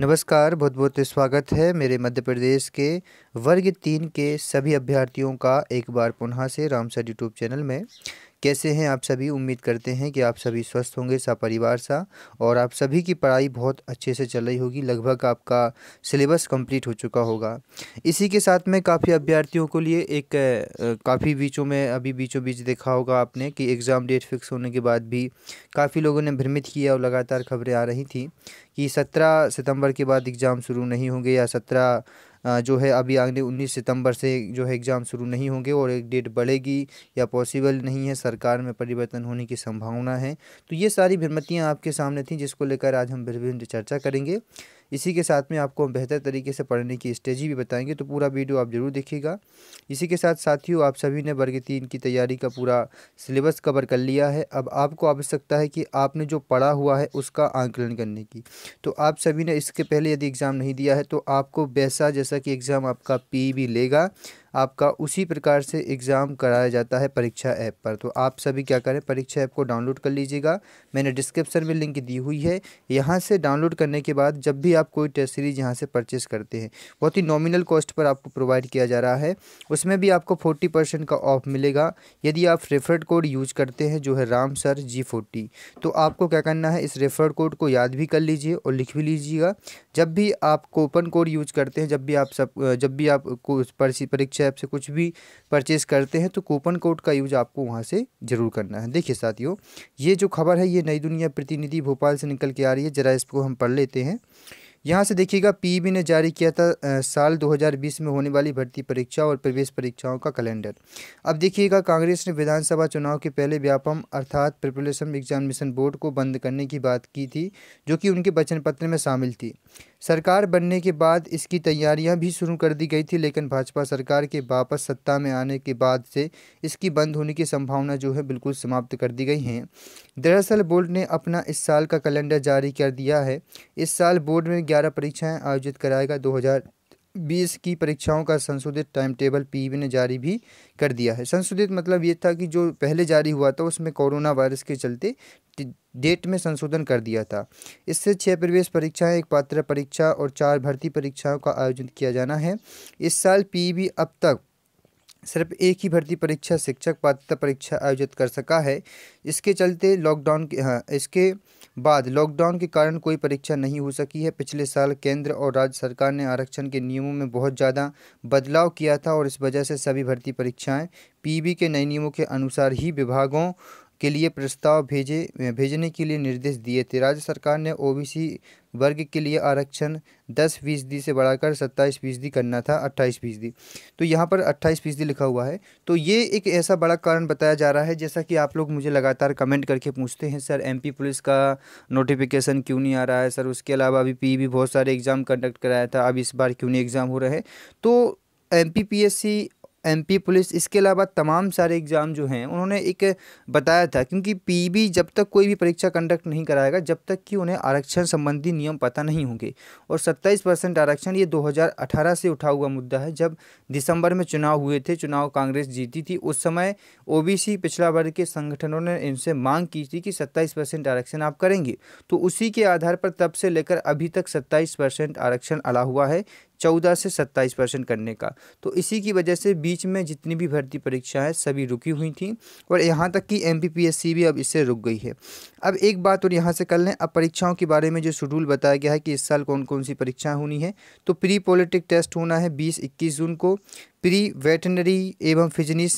नमस्कार बहुत बहुत स्वागत है मेरे मध्य प्रदेश के वर्ग तीन के सभी अभ्यर्थियों का एक बार पुनः से रामसर यूट्यूब चैनल में कैसे हैं आप सभी उम्मीद करते हैं कि आप सभी स्वस्थ होंगे सा परिवार सा और आप सभी की पढ़ाई बहुत अच्छे से चल रही होगी लगभग आपका सिलेबस कंप्लीट हो चुका होगा इसी के साथ में काफ़ी अभ्यर्थियों को लिए एक काफ़ी बीचों में अभी बीचों बीच देखा होगा आपने कि एग्ज़ाम डेट फिक्स होने के बाद भी काफ़ी लोगों ने भ्रमित किया और लगातार खबरें आ रही थी कि सत्रह सितम्बर के बाद एग्ज़ाम शुरू नहीं होंगे या सत्रह जो है अभी आगे उन्नीस सितंबर से जो है एग्ज़ाम शुरू नहीं होंगे और एक डेट बढ़ेगी या पॉसिबल नहीं है सरकार में परिवर्तन होने की संभावना है तो ये सारी भ्रमतियाँ आपके सामने थी जिसको लेकर आज हम विभिन्न चर्चा करेंगे इसी के साथ में आपको हम बेहतर तरीके से पढ़ने की स्टेजी भी बताएंगे तो पूरा वीडियो आप ज़रूर देखिएगा इसी के साथ साथियों आप सभी ने वर्ग तीन की तैयारी का पूरा सिलेबस कवर कर लिया है अब आपको आवश्यकता है कि आपने जो पढ़ा हुआ है उसका आंकलन करने की तो आप सभी ने इसके पहले यदि एग्ज़ाम नहीं दिया है तो आपको वैसा जैसा कि एग्ज़ाम आपका पी भी लेगा आपका उसी प्रकार से एग्ज़ाम कराया जाता है परीक्षा ऐप पर तो आप सभी क्या करें परीक्षा ऐप को डाउनलोड कर लीजिएगा मैंने डिस्क्रिप्शन में लिंक दी हुई है यहाँ से डाउनलोड करने के बाद जब भी आप कोई टेस्ट सीरीज़ यहाँ से परचेस करते हैं बहुत ही नॉमिनल कॉस्ट पर आपको प्रोवाइड किया जा रहा है उसमें भी आपको फोर्टी परसेंट का ऑफ मिलेगा यदि आप रेफर्ड कोड यूज करते हैं जो है राम सर जी फोर्टी तो आपको क्या करना है इस रेफर्ड कोड को याद भी कर लीजिए और लिख भी लीजिएगा जब भी आप कोपन कोड यूज करते हैं जब भी आप सब जब भी आप परीक्षा ऐप से कुछ भी परचेज़ करते हैं तो कूपन कोड का यूज़ आपको वहाँ से ज़रूर करना है देखिए साथियों ये जो खबर है ये नई दुनिया प्रतिनिधि भोपाल से निकल के आ रही है ज़रा इसको हम पढ़ लेते हैं यहाँ से देखिएगा पी ने जारी किया था साल 2020 में होने वाली भर्ती परीक्षा और प्रवेश परीक्षाओं का कैलेंडर अब देखिएगा कांग्रेस ने विधानसभा चुनाव के पहले व्यापम अर्थात प्रिपरेशन एग्जामिनेशन बोर्ड को बंद करने की बात की थी जो कि उनके वचन पत्र में शामिल थी सरकार बनने के बाद इसकी तैयारियां भी शुरू कर दी गई थी लेकिन भाजपा सरकार के वापस सत्ता में आने के बाद से इसकी बंद होने की संभावना जो है बिल्कुल समाप्त कर दी गई है दरअसल बोर्ड ने अपना इस साल का कैलेंडर जारी कर दिया है इस साल बोर्ड में ग्यारह परीक्षाएं आयोजित कराएगा 2020 की परीक्षाओं का संशोधित टाइम टेबल पी ने जारी भी कर दिया है संशोधित मतलब ये था कि जो पहले जारी हुआ था उसमें कोरोना वायरस के चलते डेट में संशोधन कर दिया था इससे छः प्रवेश परीक्षाएं एक पात्र परीक्षा और चार भर्ती परीक्षाओं का आयोजन किया जाना है इस साल पीईबी अब तक सिर्फ एक ही भर्ती परीक्षा शिक्षक पात्रता परीक्षा आयोजित कर सका है इसके चलते लॉकडाउन के हाँ इसके बाद लॉकडाउन के कारण कोई परीक्षा नहीं हो सकी है पिछले साल केंद्र और राज्य सरकार ने आरक्षण के नियमों में बहुत ज़्यादा बदलाव किया था और इस वजह से सभी भर्ती परीक्षाएं पीबी के नए नियमों के अनुसार ही विभागों के लिए प्रस्ताव भेजे भेजने के लिए निर्देश दिए थे राज्य सरकार ने ओबीसी वर्ग के लिए आरक्षण 10 फीसदी से बढ़ाकर 27 फीसदी करना था 28 फीसदी तो यहाँ पर 28 फीसदी लिखा हुआ है तो ये एक ऐसा बड़ा कारण बताया जा रहा है जैसा कि आप लोग मुझे लगातार कमेंट करके पूछते हैं सर एम पुलिस का नोटिफिकेशन क्यों नहीं आ रहा है सर उसके अलावा अभी पी भी बहुत सारे एग्ज़ाम कंडक्ट कराया था अब इस बार क्यों नहीं एग्ज़ाम हो रहे तो एम एमपी पुलिस इसके अलावा तमाम सारे एग्ज़ाम जो हैं उन्होंने एक बताया था क्योंकि पीबी e जब तक कोई भी परीक्षा कंडक्ट नहीं कराएगा जब तक कि उन्हें आरक्षण संबंधी नियम पता नहीं होंगे और 27 परसेंट आरक्षण ये 2018 से उठा हुआ मुद्दा है जब दिसंबर में चुनाव हुए थे चुनाव कांग्रेस जीती थी उस समय सी पिछड़ा वर्ग के संगठनों ने इनसे मांग की थी कि सत्ताईस आरक्षण आप करेंगे तो उसी के आधार पर तब से लेकर अभी तक सत्ताईस आरक्षण अला हुआ है चौदह से सत्ताईस परसेंट करने का तो इसी की वजह से बीच में जितनी भी भर्ती परीक्षाएं सभी रुकी हुई थी और यहाँ तक कि एम भी अब इससे रुक गई है अब एक बात और यहाँ से कर लें अब परीक्षाओं के बारे में जो शेड्यूल बताया गया है कि इस साल कौन कौन सी परीक्षाएं होनी है तो प्री पॉलिटिक टेस्ट होना है बीस इक्कीस जून को प्री वेटनरी एवं फिजनिस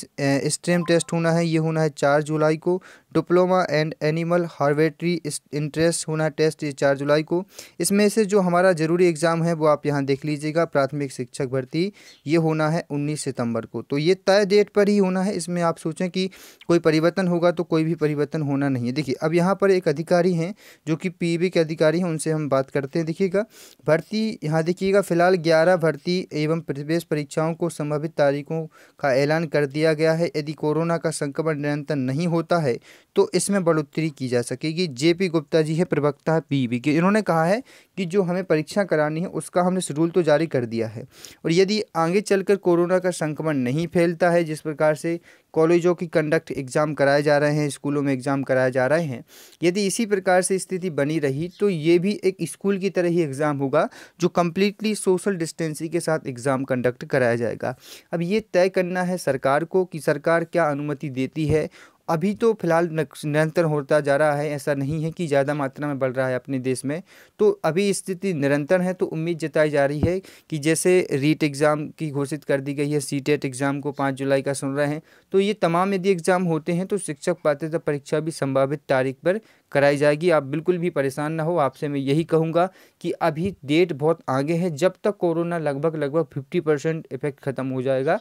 स्ट्रेम टेस्ट होना है ये होना है चार जुलाई को डिप्लोमा एंड एनिमल हार्बेट्री इंटरेस्ट होना टेस्ट ये चार जुलाई को इसमें से जो हमारा ज़रूरी एग्ज़ाम है वो आप यहाँ देख लीजिएगा प्राथमिक शिक्षक भर्ती ये होना है उन्नीस सितम्बर को तो ये तय डेट पर ही होना है इसमें आप सोचें कि कोई परिवर्तन होगा तो कोई भी परिवर्तन होना नहीं है देखिए अब यहाँ पर एक अधिकारी हैं जो कि पी के अधिकारी हैं उनसे हम बात करते हैं देखिएगा भर्ती यहाँ देखिएगा फिलहाल ग्यारह भर्ती एवं प्रवेश परीक्षाओं को संभावित तारीखों का ऐलान कर दिया गया है यदि कोरोना का संक्रमण निरंतर नहीं होता है तो इसमें बढ़ोतरी की जा सकेगी जेपी गुप्ता जी है प्रवक्ता पीबी के इन्होंने कहा है कि जो हमें परीक्षा करानी है उसका हमने शेड्यूल तो जारी कर दिया है और यदि आगे चलकर कोरोना का संक्रमण नहीं फैलता है जिस प्रकार से कॉलेजों की कंडक्ट एग्ज़ाम कराए जा रहे हैं स्कूलों में एग्ज़ाम कराए जा रहे हैं यदि इसी प्रकार से स्थिति बनी रही तो ये भी एक स्कूल की तरह ही एग्ज़ाम होगा जो कम्प्लीटली सोशल डिस्टेंसिंग के साथ एग्ज़ाम कंडक्ट कराया जाएगा अब ये तय करना है सरकार को कि सरकार क्या अनुमति देती है अभी तो फिलहाल निरंतर होता जा रहा है ऐसा नहीं है कि ज़्यादा मात्रा में बढ़ रहा है अपने देश में तो अभी स्थिति निरंतर है तो उम्मीद जताई जा रही है कि जैसे रीट एग्ज़ाम की घोषित कर दी गई है सी एग्ज़ाम को पाँच जुलाई का सुन रहे हैं तो ये तमाम यदि एग्ज़ाम होते हैं तो शिक्षक पात्रता परीक्षा भी संभावित तारीख पर कराई जाएगी आप बिल्कुल भी परेशान ना हो आपसे मैं यही कहूँगा कि अभी डेट बहुत आगे है जब तक कोरोना लगभग लगभग फिफ्टी परसेंट इफेक्ट ख़त्म हो जाएगा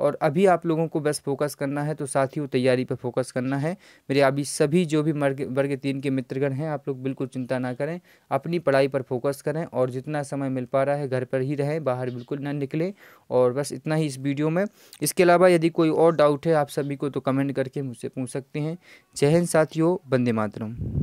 और अभी आप लोगों को बस फोकस करना है तो साथ ही वो तैयारी पर फोकस करना है मेरे अभी सभी जो भी मर्ग वर्ग तीन के मित्रगण हैं आप लोग बिल्कुल चिंता ना करें अपनी पढ़ाई पर फोकस करें और जितना समय मिल पा रहा है घर पर ही रहें बाहर बिल्कुल ना निकलें और बस इतना ही इस वीडियो में इसके अलावा यदि कोई और डाउट है आप सभी को तो कमेंट करके मुझसे पूछ सकते हैं जय हिंद साथियों बंदे मातरम